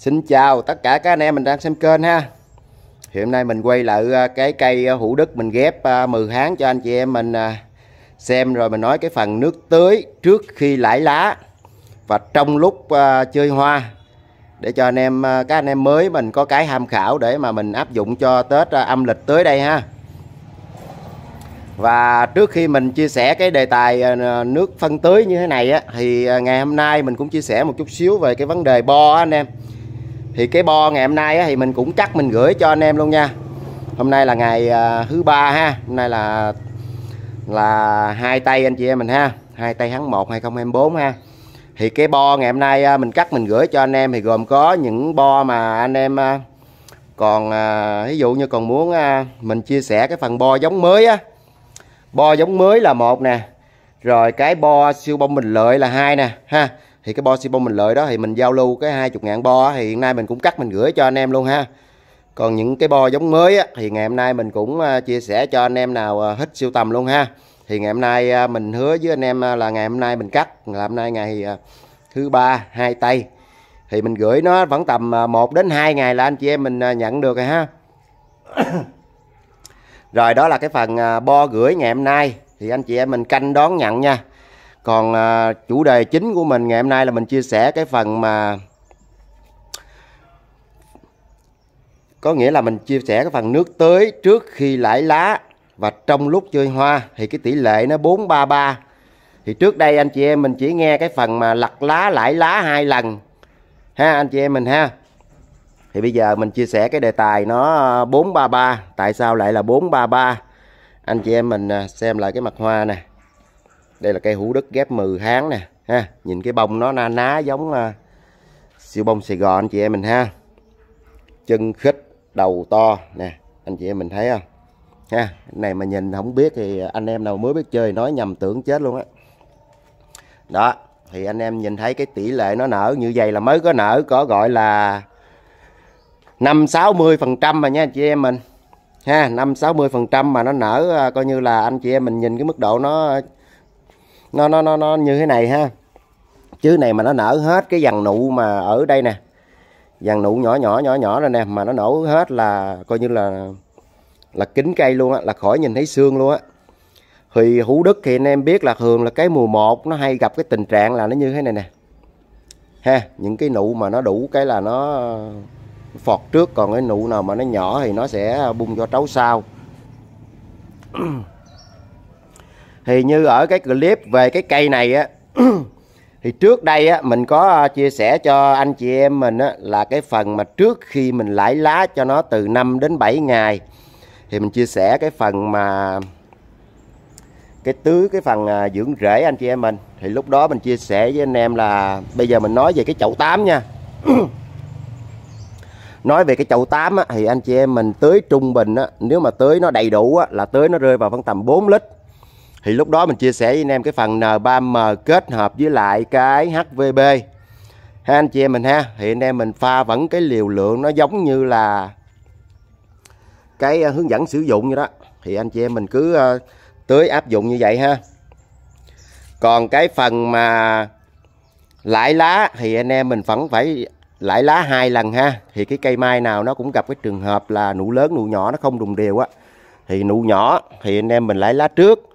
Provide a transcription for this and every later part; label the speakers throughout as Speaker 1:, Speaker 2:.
Speaker 1: Xin chào tất cả các anh em mình đang xem kênh ha hiện nay mình quay lại à, cái cây à, hữu đức mình ghép à, mừ tháng cho anh chị em mình xem rồi mình nói cái phần nước tưới trước khi lãi lá và trong lúc chơi hoa để cho anh em các anh em mới mình có cái tham khảo để mà mình áp dụng cho Tết âm lịch tới đây ha và trước khi mình chia sẻ cái đề tài nước phân tưới như thế này á, thì ngày hôm nay mình cũng chia sẻ một chút xíu về cái vấn đề bo á, anh em thì cái bo ngày hôm nay thì mình cũng chắc mình gửi cho anh em luôn nha hôm nay là ngày à, thứ ba ha hôm nay là là hai tay anh chị em mình ha hai tay tháng 1 2024 ha thì cái bo ngày hôm nay à, mình cắt mình gửi cho anh em thì gồm có những bo mà anh em à, còn ví dụ như còn muốn mình chia sẻ cái phần bo giống mới á bo giống mới là một nè rồi cái bo siêu bông bình lợi là hai nè ha thì cái bo sipon mình lợi đó thì mình giao lưu cái hai chục ngàn bo thì hiện nay mình cũng cắt mình gửi cho anh em luôn ha còn những cái bo giống mới á, thì ngày hôm nay mình cũng à, chia sẻ cho anh em nào à, hết siêu tầm luôn ha thì ngày hôm nay à, mình hứa với anh em là ngày hôm nay mình cắt là hôm nay ngày thứ ba hai tây thì mình gửi nó vẫn tầm 1 đến 2 ngày là anh chị em mình nhận được rồi ha rồi đó là cái phần bo gửi ngày hôm nay thì anh chị em mình canh đón nhận nha còn à, chủ đề chính của mình ngày hôm nay là mình chia sẻ cái phần mà có nghĩa là mình chia sẻ cái phần nước tưới trước khi lãi lá và trong lúc chơi hoa thì cái tỷ lệ nó 433 thì trước đây anh chị em mình chỉ nghe cái phần mà lặt lá lãi lá hai lần ha anh chị em mình ha thì bây giờ mình chia sẻ cái đề tài nó 433 à, tại sao lại là 433 anh chị em mình à, xem lại cái mặt hoa nè đây là cây hủ đất ghép mừ hán nè ha nhìn cái bông nó na ná giống uh, siêu bông sài gòn anh chị em mình ha chân khích đầu to nè anh chị em mình thấy không ha này mà nhìn không biết thì anh em nào mới biết chơi nói nhầm tưởng chết luôn á đó. đó thì anh em nhìn thấy cái tỷ lệ nó nở như vậy là mới có nở có gọi là năm sáu mươi phần trăm mà nha anh chị em mình ha năm sáu mươi phần trăm mà nó nở à, coi như là anh chị em mình nhìn cái mức độ nó nó nó nó nó như thế này ha chứ này mà nó nở hết cái dàn nụ mà ở đây nè dàn nụ nhỏ nhỏ nhỏ nhỏ rồi nè mà nó nổ hết là coi như là là kính cây luôn á là khỏi nhìn thấy xương luôn á thì hữu đức thì anh em biết là thường là cái mùa 1 nó hay gặp cái tình trạng là nó như thế này nè ha những cái nụ mà nó đủ cái là nó uh, phọt trước còn cái nụ nào mà nó nhỏ thì nó sẽ bung cho trấu sau thì như ở cái clip về cái cây này á thì trước đây á mình có à, chia sẻ cho anh chị em mình á là cái phần mà trước khi mình lãi lá cho nó từ 5 đến 7 ngày thì mình chia sẻ cái phần mà cái tưới cái phần à, dưỡng rễ anh chị em mình thì lúc đó mình chia sẻ với anh em là bây giờ mình nói về cái chậu tám nha nói về cái chậu tám á, thì anh chị em mình tưới trung bình á, nếu mà tưới nó đầy đủ á, là tưới nó rơi vào phân tầm 4 lít thì lúc đó mình chia sẻ với anh em cái phần N3M kết hợp với lại cái HVB ha anh chị em mình ha thì anh em mình pha vẫn cái liều lượng nó giống như là cái ờ, hướng dẫn sử dụng như đó thì anh chị em mình cứ ờ, tưới áp dụng như vậy ha còn cái phần mà lãi lá thì anh em mình vẫn phải lãi lá hai lần ha thì cái cây mai nào nó cũng gặp cái trường hợp là nụ lớn nụ nhỏ nó không đùng đều á thì nụ nhỏ thì anh em mình lãi lá trước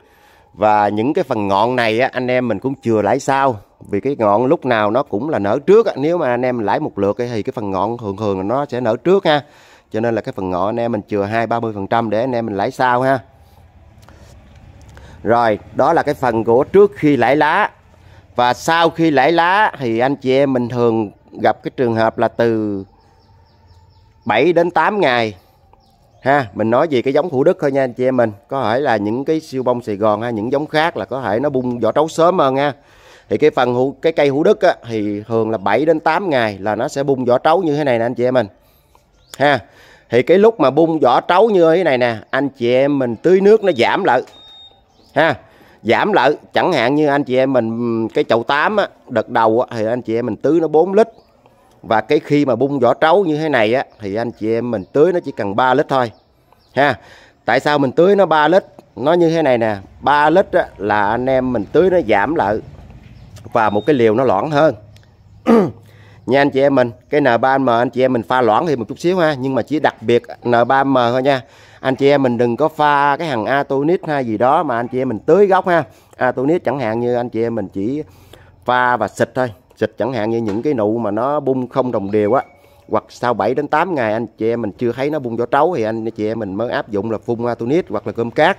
Speaker 1: và những cái phần ngọn này á, anh em mình cũng chừa lãi sau vì cái ngọn lúc nào nó cũng là nở trước á. nếu mà anh em lãi một lượt thì cái phần ngọn thường thường nó sẽ nở trước ha cho nên là cái phần ngọn anh em mình chừa hai ba mươi phần trăm để anh em mình lãi sau ha rồi đó là cái phần của trước khi lãi lá và sau khi lãi lá thì anh chị em mình thường gặp cái trường hợp là từ 7 đến 8 ngày ha mình nói về cái giống thủ đức thôi nha anh chị em mình có thể là những cái siêu bông sài gòn ha những giống khác là có thể nó bung vỏ trấu sớm hơn nha thì cái phần hữu cái cây hữu đức á, thì thường là 7 đến 8 ngày là nó sẽ bung vỏ trấu như thế này nè anh chị em mình ha thì cái lúc mà bung vỏ trấu như thế này nè anh chị em mình tưới nước nó giảm lại ha giảm lại chẳng hạn như anh chị em mình cái chậu 8 á, đợt đầu á, thì anh chị em mình tưới nó 4 lít và cái khi mà bung vỏ trấu như thế này á thì anh chị em mình tưới nó chỉ cần 3 lít thôi ha tại sao mình tưới nó 3 lít nó như thế này nè 3 lít á, là anh em mình tưới nó giảm lại và một cái liều nó loãng hơn nha anh chị em mình cái N3M anh chị em mình pha loãng thì một chút xíu ha nhưng mà chỉ đặc biệt N3M thôi nha anh chị em mình đừng có pha cái hàng Atonit hay gì đó mà anh chị em mình tưới gốc ha Atonit chẳng hạn như anh chị em mình chỉ pha và xịt thôi xịt chẳng hạn như những cái nụ mà nó bung không đồng đều á hoặc sau 7 đến 8 ngày anh chị em mình chưa thấy nó bung vỏ trấu thì anh chị em mình mới áp dụng là phun atonit hoặc là cơm cát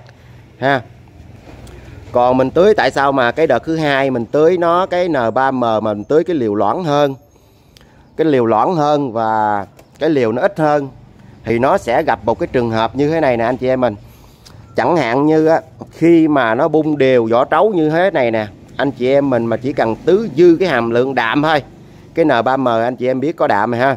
Speaker 1: ha còn mình tưới tại sao mà cái đợt thứ hai mình tưới nó cái N3M mà mình tưới cái liều loãng hơn cái liều loãng hơn và cái liều nó ít hơn thì nó sẽ gặp một cái trường hợp như thế này nè anh chị em mình chẳng hạn như á, khi mà nó bung đều vỏ trấu như thế này nè anh chị em mình mà chỉ cần tứ dư cái hàm lượng đạm thôi cái N3M anh chị em biết có đạm rồi ha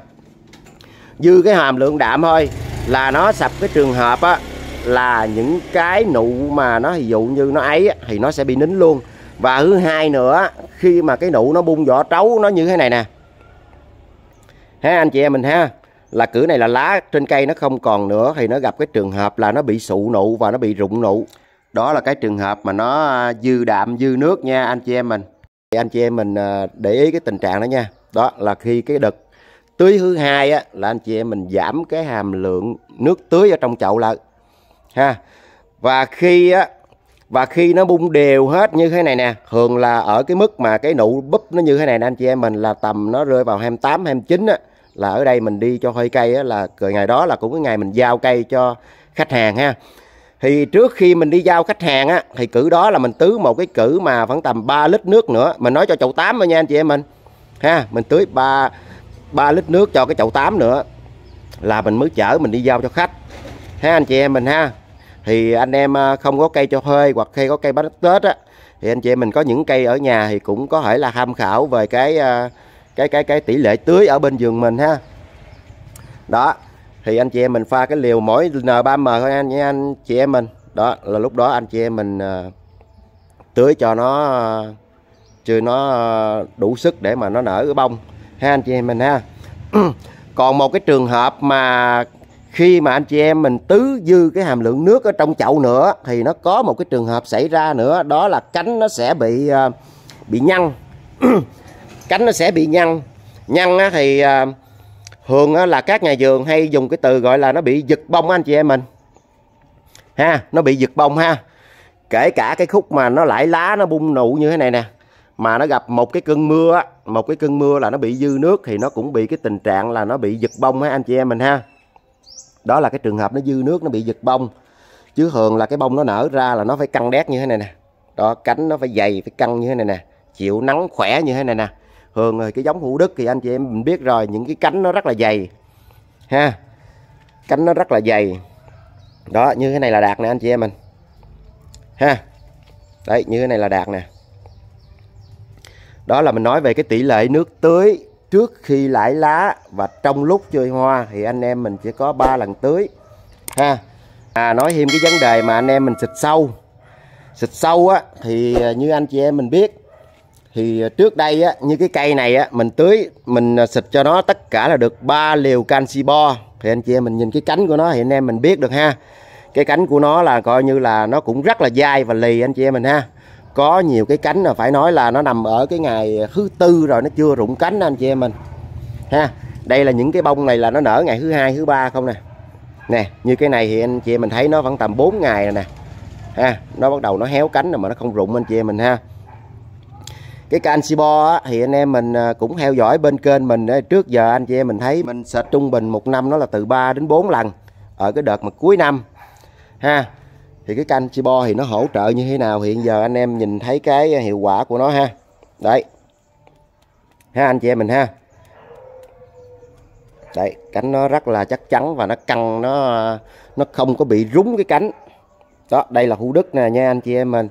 Speaker 1: dư cái hàm lượng đạm thôi là nó sập cái trường hợp á là những cái nụ mà nó ví dụ như nó ấy thì nó sẽ bị nín luôn và thứ hai nữa khi mà cái nụ nó bung vỏ trấu nó như thế này nè ha anh chị em mình ha là cửa này là lá trên cây nó không còn nữa thì nó gặp cái trường hợp là nó bị sụ nụ và nó bị rụng nụ đó là cái trường hợp mà nó à, dư đạm dư nước nha anh chị em mình thì anh chị em mình à, để ý cái tình trạng đó nha đó là khi cái đợt tưới thứ hai á, là anh chị em mình giảm cái hàm lượng nước tưới ở trong chậu lại ha và khi á và khi nó bung đều hết như thế này nè thường là ở cái mức mà cái nụ búp nó như thế này nè anh chị em mình là tầm nó rơi vào 28 29 á là ở đây mình đi cho hơi cây á, là ngày đó là cũng cái ngày mình giao cây cho khách hàng ha thì trước khi mình đi giao khách hàng á thì cử đó là mình tưới một cái cử mà khoảng tầm 3 lít nước nữa mình nói cho chậu 8 thôi nha anh chị em mình ha mình tưới 3 3 lít nước cho cái chậu 8 nữa là mình mới chở mình đi giao cho khách ha anh chị em mình ha thì anh em à, không có cây cho hơi hoặc khi có cây bánh tết á thì anh chị em mình có những cây ở nhà thì cũng có thể là tham khảo về cái à, cái cái cái tỷ lệ tưới ở bên giường mình ha đó thì anh chị em mình pha cái liều mỗi N3M thôi anh nha anh chị em mình đó là lúc đó anh chị em mình ờ, tưới cho nó uh, nó ờ, đủ sức để mà nó nở cái bông ha anh chị em mình ha còn một cái trường hợp mà khi mà anh chị em mình tứ dư cái hàm lượng nước ở trong chậu nữa thì nó có một cái trường hợp xảy ra nữa đó là cánh nó sẽ bị bị nhăn cánh nó sẽ bị nhăn nhăn thì uh, thường là các nhà vườn hay dùng cái từ gọi là nó bị giật bông anh chị em mình ha nó bị giật bông ha kể cả cái khúc mà nó lại lá nó bung nụ như thế này nè mà nó gặp một cái cơn mưa một cái cơn mưa là nó bị dư nước thì nó cũng bị cái tình trạng là nó bị giật bông ha anh chị em mình ha đó là cái trường hợp nó dư nước nó bị giật bông chứ thường là cái bông nó nở ra là nó phải căng đét như thế này nè đó cánh nó phải dày phải căng như thế này nè chịu nắng khỏe như thế này nè thường rồi cái giống hữu đức thì anh chị em mình biết rồi những cái cánh nó rất là dày ha cánh nó rất là dày đó như thế này là đạt nè anh chị em mình ha đấy như thế này là đạt nè đó là mình nói về cái tỷ lệ nước tưới trước khi lãi lá và trong lúc chơi hoa thì anh em mình chỉ có 3 lần tưới ha à nói thêm cái vấn đề mà anh em mình xịt sâu xịt sâu á thì à, như anh chị em mình biết thì à, trước đây á, như cái cây này á, mình tưới mình à, xịt cho nó tất cả là được 3 liều canxi bo thì anh chị em mình nhìn cái cánh của nó thì anh em mình biết được ha cái cánh của nó là coi như là nó cũng rất là dai và lì anh chị em mình ha có nhiều cái cánh là phải nói là nó nằm ở cái ngày thứ tư rồi nó chưa rụng cánh anh chị em mình ha đây là những cái bông này là nó nở ngày thứ hai thứ ba không nè nè như cái này thì anh chị em mình thấy nó vẫn tầm 4 ngày rồi nè ha nó bắt đầu nó héo cánh rồi mà nó không rụng anh chị em mình ha cái canh bo á, thì anh em mình à, cũng theo dõi bên kênh mình trước giờ anh chị em mình thấy mình sệt trung bình một năm nó là từ 3 đến 4 lần ở cái đợt mà cuối năm ha thì cái canh bo thì nó hỗ trợ như thế nào hiện giờ anh em nhìn thấy cái hiệu quả của nó ha đấy ha anh chị em mình ha đấy cánh nó rất là chắc chắn và nó căng nó à, nó không có bị rúng cái cánh đó đây là hũ đức nè nha anh chị em mình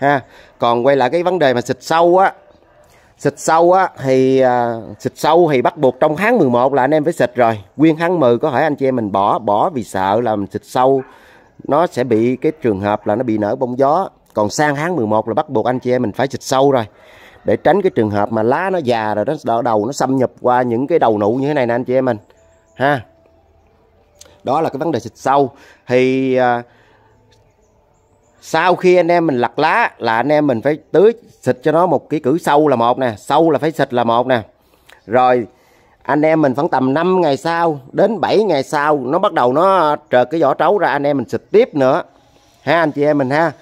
Speaker 1: ha còn quay lại cái vấn đề mà xịt sâu á xịt sâu á thì à, xịt sâu thì bắt buộc trong tháng 11 là anh em phải xịt rồi nguyên tháng 10 có thể anh chị em mình bỏ bỏ vì sợ là mình xịt sâu nó sẽ bị cái trường hợp là nó bị nở bông gió còn sang tháng 11 là bắt buộc anh chị em mình phải xịt sâu rồi để tránh cái trường hợp mà lá nó già rồi nó đầu nó xâm nhập qua những cái đầu nụ như thế này nè anh chị em mình ha đó là cái vấn đề xịt sâu thì à, sau khi anh em mình lặt lá là anh em mình phải tưới xịt cho nó một cái cử sâu là một nè sâu là phải xịt là một nè rồi anh em mình khoảng tầm 5 ngày sau đến 7 ngày sau nó bắt đầu nó trợt cái vỏ trấu ra anh em mình xịt tiếp nữa ha anh chị em mình ha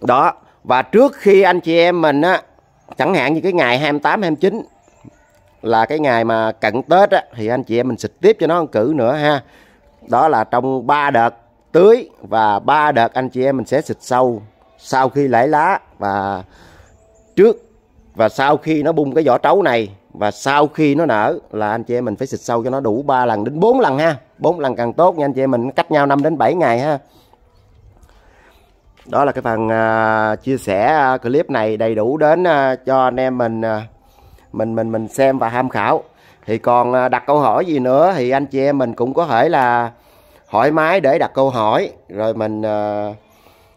Speaker 1: đó và trước khi anh chị em mình á chẳng hạn như cái ngày 28 29 là cái ngày mà cận Tết á thì anh chị em mình xịt tiếp cho nó ăn cử nữa ha đó là trong ba đợt tưới và ba đợt anh chị em mình sẽ xịt sâu sau khi lãi lá và trước và sau khi nó bung cái vỏ trấu này và sau khi nó nở là anh chị em mình phải xịt sâu cho nó đủ 3 lần đến 4 lần ha 4 lần càng tốt nha anh chị em mình cách nhau 5 đến 7 ngày ha đó là cái phần uh, chia sẻ à, clip này đầy đủ đến uh, cho anh em mình uh, mình mình mình xem và tham khảo thì còn uh, đặt câu hỏi gì nữa thì anh chị em mình cũng có thể là thoải mái để đặt câu hỏi rồi mình ờ,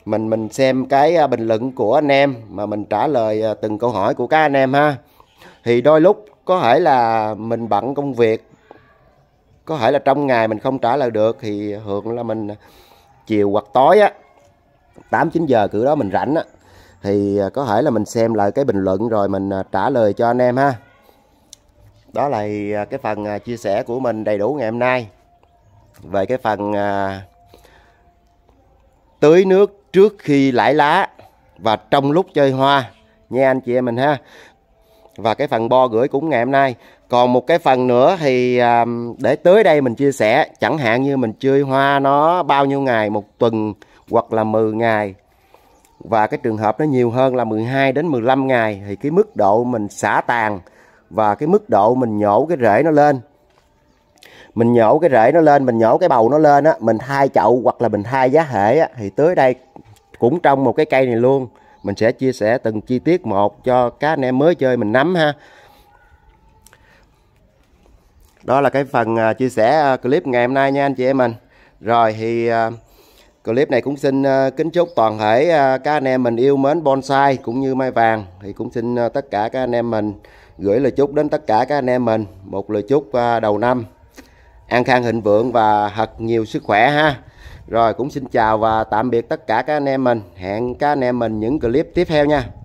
Speaker 1: mình mình xem cái ờ, bình luận của anh em mà mình trả lời ờ, từng câu hỏi của các anh em ha thì đôi lúc có thể là mình bận công việc có thể là trong ngày mình không trả lời được thì thường là mình chiều hoặc tối á tám chín giờ cử đó mình rảnh á thì có thể là mình xem lại cái bình luận rồi mình trả lời cho anh em ha đó là cái phần chia sẻ của mình đầy đủ ngày hôm nay về cái phần à, tưới nước trước khi lãi lá và trong lúc chơi hoa nha anh chị em mình ha và cái phần bo gửi cũng ngày hôm nay còn một cái phần nữa thì à, để tới đây mình chia sẻ chẳng hạn như mình chơi hoa nó bao nhiêu ngày một tuần hoặc là 10 ngày và cái trường hợp nó nhiều hơn là 12 đến 15 ngày thì cái mức độ mình xả tàn và cái mức độ mình nhổ cái rễ nó lên mình nhổ cái rễ nó lên mình nhổ cái bầu nó lên á mình thay chậu hoặc là mình thay giá hệ á thì tới đây cũng trong một cái cây này luôn mình sẽ chia sẻ từng chi tiết một cho các anh em mới chơi mình nắm ha đó là cái phần à, chia sẻ à, clip ngày hôm nay nha anh chị em mình rồi thì à, clip này cũng xin kính chúc toàn thể các anh em mình yêu mến bonsai cũng như mai vàng thì cũng xin tất cả các anh em mình gửi lời chúc đến tất cả các anh em mình một lời chúc đầu năm an khang thịnh vượng và thật nhiều sức khỏe ha rồi cũng xin chào và tạm biệt tất cả các anh em mình hẹn các anh em mình những clip tiếp theo nha